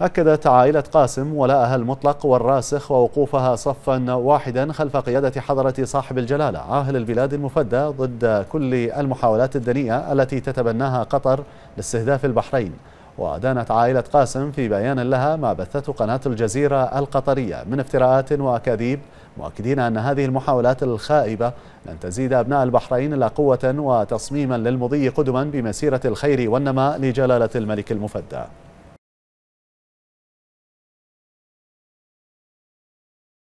أكدت عائلة قاسم ولاءها المطلق والراسخ ووقوفها صفا واحدا خلف قيادة حضرة صاحب الجلالة عاهل البلاد المفدى ضد كل المحاولات الدنيئة التي تتبناها قطر لاستهداف البحرين وأدانت عائلة قاسم في بيان لها ما بثته قناة الجزيرة القطرية من افتراءات وأكاذيب مؤكدين أن هذه المحاولات الخائبة لن تزيد أبناء البحرين إلا قوة وتصميما للمضي قدما بمسيرة الخير والنماء لجلالة الملك المفدى